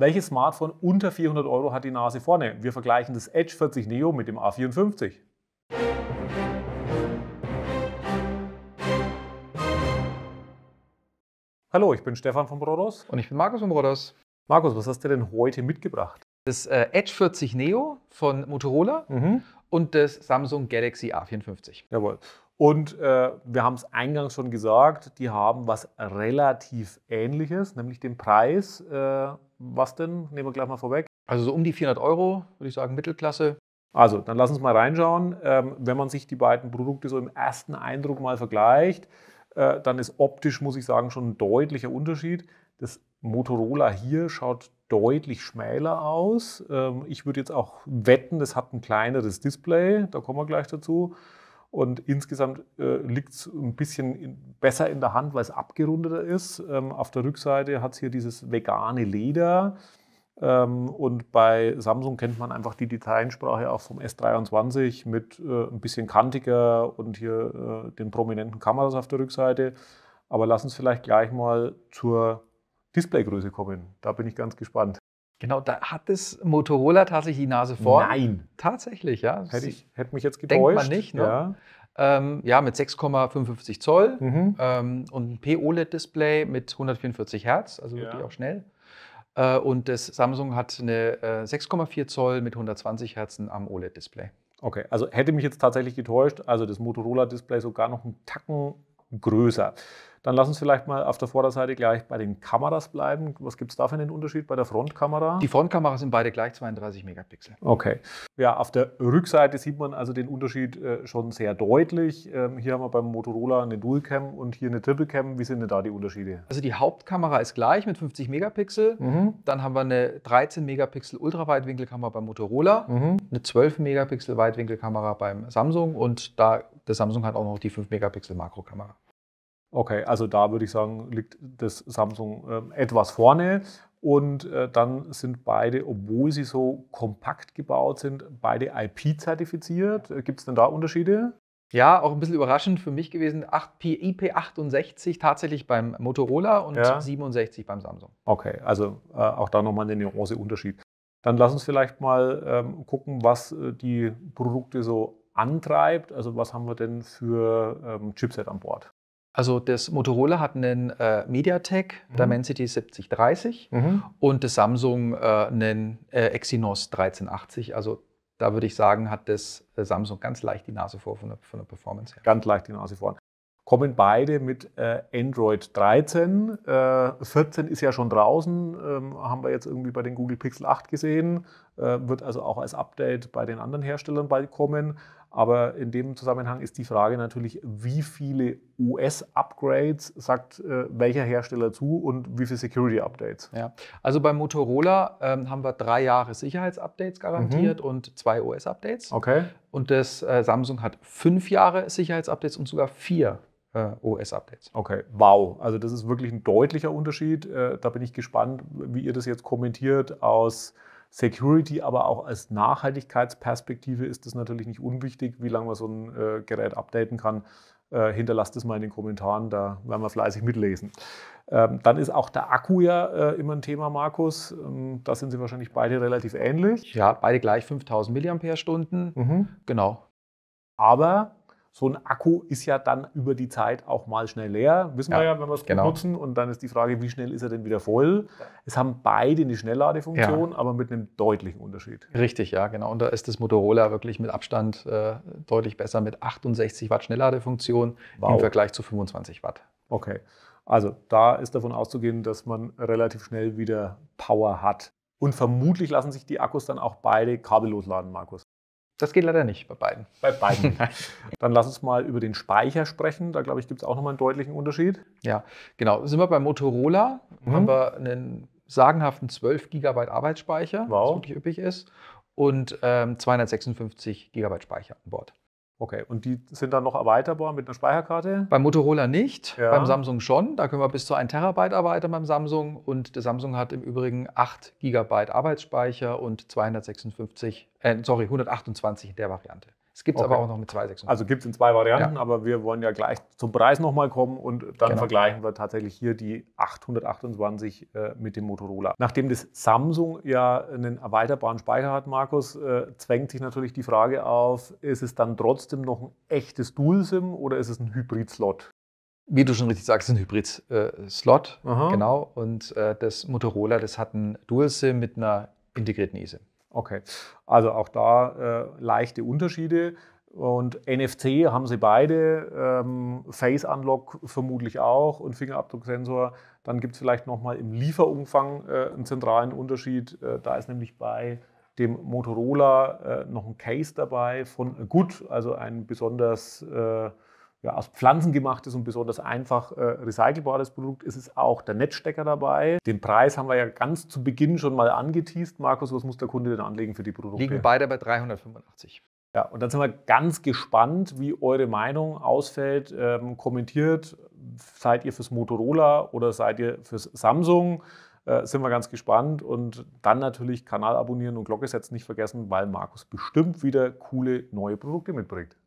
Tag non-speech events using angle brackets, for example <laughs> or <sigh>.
Welches Smartphone unter 400 Euro hat die Nase vorne? Wir vergleichen das Edge 40 Neo mit dem A54. Hallo, ich bin Stefan von Brodos. Und ich bin Markus von Brodos. Markus, was hast du denn heute mitgebracht? Das äh, Edge 40 Neo von Motorola mhm. und das Samsung Galaxy A54. Jawohl. Und äh, wir haben es eingangs schon gesagt, die haben was relativ Ähnliches, nämlich den Preis. Äh, was denn? Nehmen wir gleich mal vorweg. Also so um die 400 Euro, würde ich sagen, Mittelklasse. Also, dann lass uns mal reinschauen. Ähm, wenn man sich die beiden Produkte so im ersten Eindruck mal vergleicht, äh, dann ist optisch, muss ich sagen, schon ein deutlicher Unterschied. Das Motorola hier schaut deutlich schmäler aus. Ähm, ich würde jetzt auch wetten, das hat ein kleineres Display, da kommen wir gleich dazu. Und insgesamt äh, liegt es ein bisschen in, besser in der Hand, weil es abgerundeter ist. Ähm, auf der Rückseite hat es hier dieses vegane Leder. Ähm, und bei Samsung kennt man einfach die Detailsprache auch vom S23 mit äh, ein bisschen kantiger und hier äh, den prominenten Kameras auf der Rückseite. Aber lass uns vielleicht gleich mal zur Displaygröße kommen. Da bin ich ganz gespannt. Genau, da hat es Motorola tatsächlich die Nase vor. Nein. Tatsächlich, ja. Hätte, ich, hätte mich jetzt getäuscht. Denkt man nicht, ne? Ja. Ähm, ja, mit 6,55 Zoll mhm. ähm, und ein P-OLED-Display mit 144 Hertz, also ja. wirklich auch schnell. Äh, und das Samsung hat eine äh, 6,4 Zoll mit 120 Hertz am OLED-Display. Okay, also hätte mich jetzt tatsächlich getäuscht. Also das Motorola-Display sogar noch einen Tacken größer. Dann lass uns vielleicht mal auf der Vorderseite gleich bei den Kameras bleiben. Was gibt es da für einen Unterschied bei der Frontkamera? Die Frontkameras sind beide gleich 32 Megapixel. Okay. Ja, auf der Rückseite sieht man also den Unterschied äh, schon sehr deutlich. Ähm, hier haben wir beim Motorola eine Dualcam und hier eine Triplecam. Wie sind denn da die Unterschiede? Also die Hauptkamera ist gleich mit 50 Megapixel. Mhm. Dann haben wir eine 13 Megapixel Ultraweitwinkelkamera beim Motorola, mhm. eine 12 Megapixel Weitwinkelkamera beim Samsung und da der Samsung hat auch noch die 5 Megapixel Makrokamera. Okay, also da würde ich sagen, liegt das Samsung ähm, etwas vorne. Und äh, dann sind beide, obwohl sie so kompakt gebaut sind, beide IP-zertifiziert. Äh, Gibt es denn da Unterschiede? Ja, auch ein bisschen überraschend für mich gewesen. IP68 tatsächlich beim Motorola und ja. 67 beim Samsung. Okay, also äh, auch da nochmal eine Nuance Unterschied. Dann lass uns vielleicht mal ähm, gucken, was die Produkte so antreibt. Also was haben wir denn für ähm, Chipset an Bord? Also das Motorola hat einen äh, MediaTek mhm. Dimensity 7030 mhm. und das Samsung äh, einen äh, Exynos 1380. Also da würde ich sagen, hat das äh, Samsung ganz leicht die Nase vor von der, von der Performance her. Ganz leicht die Nase vor. Kommen beide mit äh, Android 13. 14 äh, ist ja schon draußen, ähm, haben wir jetzt irgendwie bei den Google Pixel 8 gesehen. Äh, wird also auch als Update bei den anderen Herstellern bald kommen. Aber in dem Zusammenhang ist die Frage natürlich, wie viele US-Upgrades sagt äh, welcher Hersteller zu und wie viele Security-Updates? Ja, also bei Motorola ähm, haben wir drei Jahre Sicherheitsupdates garantiert mhm. und zwei US-Updates. Okay. Und das äh, Samsung hat fünf Jahre Sicherheitsupdates und sogar vier OS-Updates. Äh, okay, wow. Also das ist wirklich ein deutlicher Unterschied. Äh, da bin ich gespannt, wie ihr das jetzt kommentiert aus Security, aber auch als Nachhaltigkeitsperspektive ist es natürlich nicht unwichtig, wie lange man so ein äh, Gerät updaten kann. Äh, hinterlasst es mal in den Kommentaren, da werden wir fleißig mitlesen. Ähm, dann ist auch der Akku ja äh, immer ein Thema, Markus. Ähm, da sind Sie wahrscheinlich beide relativ ähnlich. Ja, beide gleich 5000 mAh. Mhm. Genau. Aber so ein Akku ist ja dann über die Zeit auch mal schnell leer. Wissen ja, wir ja, wenn wir es genau. nutzen. Und dann ist die Frage, wie schnell ist er denn wieder voll? Es haben beide eine Schnellladefunktion, ja. aber mit einem deutlichen Unterschied. Richtig, ja, genau. Und da ist das Motorola wirklich mit Abstand äh, deutlich besser mit 68 Watt Schnellladefunktion wow. im Vergleich zu 25 Watt. Okay. Also da ist davon auszugehen, dass man relativ schnell wieder Power hat. Und vermutlich lassen sich die Akkus dann auch beide kabellos laden, Markus. Das geht leider nicht bei beiden. Bei beiden. <laughs> Dann lass uns mal über den Speicher sprechen. Da glaube ich, gibt es auch nochmal einen deutlichen Unterschied. Ja, genau. Sind wir bei Motorola, mhm. haben wir einen sagenhaften 12 GB Arbeitsspeicher, wow. was wirklich üppig ist, und ähm, 256 GB Speicher an Bord. Okay, und die sind dann noch erweiterbar mit einer Speicherkarte? Beim Motorola nicht, ja. beim Samsung schon. Da können wir bis zu 1 Terabyte erweitern beim Samsung. Und der Samsung hat im Übrigen 8 GB Arbeitsspeicher und 256, äh, sorry, 128 in der Variante. Es gibt es okay. aber auch noch mit 2,56. Also gibt es in zwei Varianten, ja. aber wir wollen ja gleich zum Preis nochmal kommen und dann genau. vergleichen wir tatsächlich hier die 828 äh, mit dem Motorola. Nachdem das Samsung ja einen erweiterbaren Speicher hat, Markus, äh, zwängt sich natürlich die Frage auf, ist es dann trotzdem noch ein echtes Dual-SIM oder ist es ein Hybrid-Slot? wie du schon richtig sagst, ein Hybrid-Slot. Äh, genau. Und äh, das Motorola, das hat ein Dual-SIM mit einer integrierten eSIM. Okay, also auch da äh, leichte Unterschiede. Und NFC haben sie beide, ähm, Face Unlock vermutlich auch und Fingerabdrucksensor. Dann gibt es vielleicht nochmal im Lieferumfang äh, einen zentralen Unterschied. Äh, da ist nämlich bei dem Motorola äh, noch ein Case dabei von Good, also ein besonders äh, ja, aus Pflanzen gemachtes und besonders einfach äh, recycelbares Produkt. Es ist auch der Netzstecker dabei. Den Preis haben wir ja ganz zu Beginn schon mal angeteased. Markus, was muss der Kunde denn anlegen für die Produkte? Liegen beide bei 385. Ja, und dann sind wir ganz gespannt, wie eure Meinung ausfällt. Ähm, kommentiert, seid ihr fürs Motorola oder seid ihr fürs Samsung? Äh, sind wir ganz gespannt. Und dann natürlich Kanal abonnieren und Glocke setzen nicht vergessen, weil Markus bestimmt wieder coole neue Produkte mitbringt.